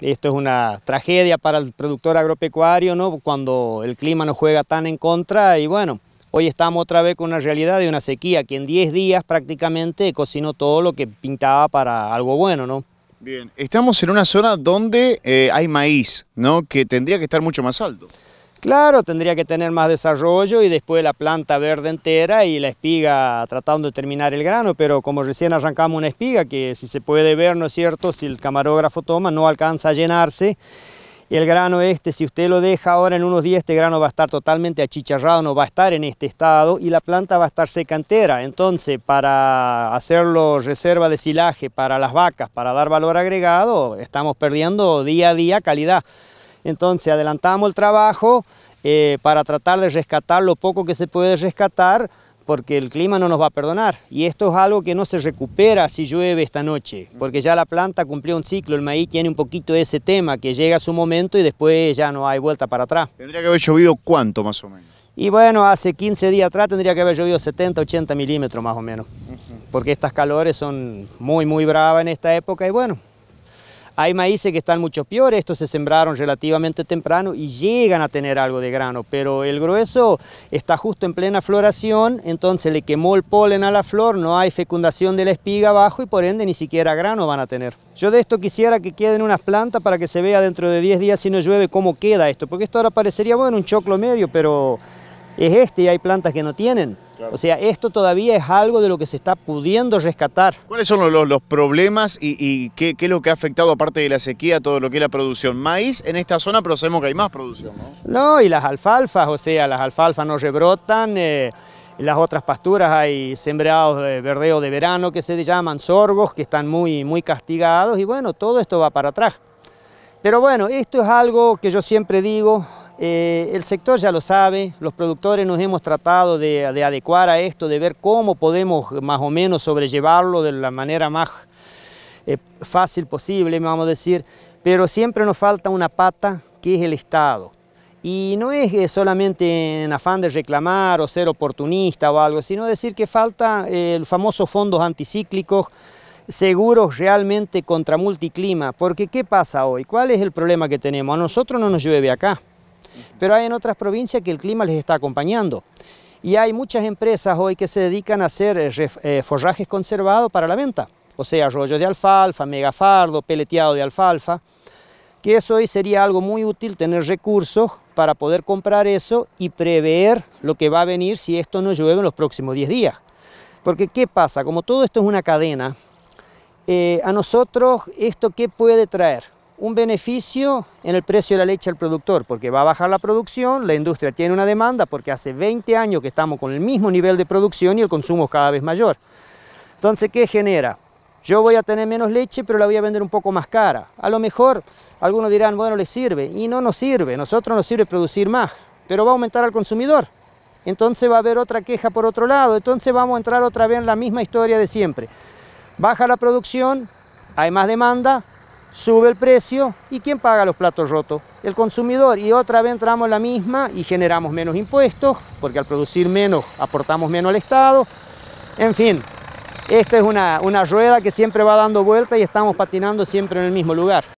Esto es una tragedia para el productor agropecuario, ¿no? Cuando el clima nos juega tan en contra y bueno, hoy estamos otra vez con una realidad de una sequía que en 10 días prácticamente cocinó todo lo que pintaba para algo bueno, ¿no? Bien, estamos en una zona donde eh, hay maíz, ¿no? Que tendría que estar mucho más alto. Claro, tendría que tener más desarrollo y después la planta verde entera y la espiga tratando de terminar el grano, pero como recién arrancamos una espiga que si se puede ver, ¿no es cierto? Si el camarógrafo toma, no alcanza a llenarse. el grano este, si usted lo deja ahora en unos días, este grano va a estar totalmente achicharrado, no va a estar en este estado y la planta va a estar seca entera. Entonces, para hacerlo reserva de silaje para las vacas, para dar valor agregado, estamos perdiendo día a día calidad. Entonces adelantamos el trabajo eh, para tratar de rescatar lo poco que se puede rescatar porque el clima no nos va a perdonar. Y esto es algo que no se recupera si llueve esta noche, porque ya la planta cumplió un ciclo, el maíz tiene un poquito ese tema, que llega a su momento y después ya no hay vuelta para atrás. ¿Tendría que haber llovido cuánto más o menos? Y bueno, hace 15 días atrás tendría que haber llovido 70, 80 milímetros más o menos, porque estas calores son muy, muy bravas en esta época y bueno, hay maíces que están mucho peores, estos se sembraron relativamente temprano y llegan a tener algo de grano, pero el grueso está justo en plena floración, entonces le quemó el polen a la flor, no hay fecundación de la espiga abajo y por ende ni siquiera grano van a tener. Yo de esto quisiera que queden unas plantas para que se vea dentro de 10 días si no llueve cómo queda esto, porque esto ahora parecería, bueno, un choclo medio, pero es este y hay plantas que no tienen. O sea, esto todavía es algo de lo que se está pudiendo rescatar. ¿Cuáles son los, problemas y, qué, es lo que ha afectado, aparte de la sequía, todo lo que es la producción? Maíz en esta zona, pero sabemos que hay más producción, ¿no? No, y las alfalfas, o sea, las alfalfas no rebrotan, ...en eh, las otras pasturas hay sembrados de verdeo de verano que se llaman sorbos, que están muy, muy castigados, y bueno, todo esto va para atrás. Pero bueno, esto es algo que yo siempre digo, eh, el sector ya lo sabe, los productores nos hemos tratado de, adecuar a esto, de ver cómo podemos más o menos sobrellevarlo de la manera más eh, fácil posible, vamos a decir, pero siempre nos falta una pata que es el Estado. Y no es eh, solamente en afán de reclamar o ser oportunista o algo, sino decir que falta el famoso fondos anticíclicos, seguros realmente contra multiclima, porque ¿qué pasa hoy? ¿Cuál es el problema que tenemos? A nosotros no nos llueve acá. Pero hay en otras provincias que el clima les está acompañando. Y hay muchas empresas hoy que se dedican a hacer eh, eh, forrajes conservados para la venta. O sea, rollos de alfalfa, megafardo, peleteado de alfalfa. Que eso hoy sería algo muy útil, tener recursos para poder comprar eso y prever lo que va a venir si esto no llueve en los próximos 10 días. Porque ¿qué pasa? Como todo esto es una cadena, eh, a nosotros esto qué puede traer? un beneficio en el precio de la leche al productor, porque va a bajar la producción, la industria tiene una demanda, porque hace 20 años que estamos con el mismo nivel de producción y el consumo es cada vez mayor. Entonces, ¿qué genera? Yo voy a tener menos leche, pero la voy a vender un poco más cara. A lo mejor algunos dirán, bueno, le sirve, y no nos sirve, a nosotros nos sirve producir más, pero va a aumentar al consumidor. Entonces va a haber otra queja por otro lado, entonces vamos a entrar otra vez en la misma historia de siempre. Baja la producción, hay más demanda, sube el precio y ¿quién paga los platos rotos? El consumidor. Y otra vez entramos en la misma y generamos menos impuestos, porque al producir menos aportamos menos al Estado. En fin, esta es una, una rueda que siempre va dando vuelta y estamos patinando siempre en el mismo lugar.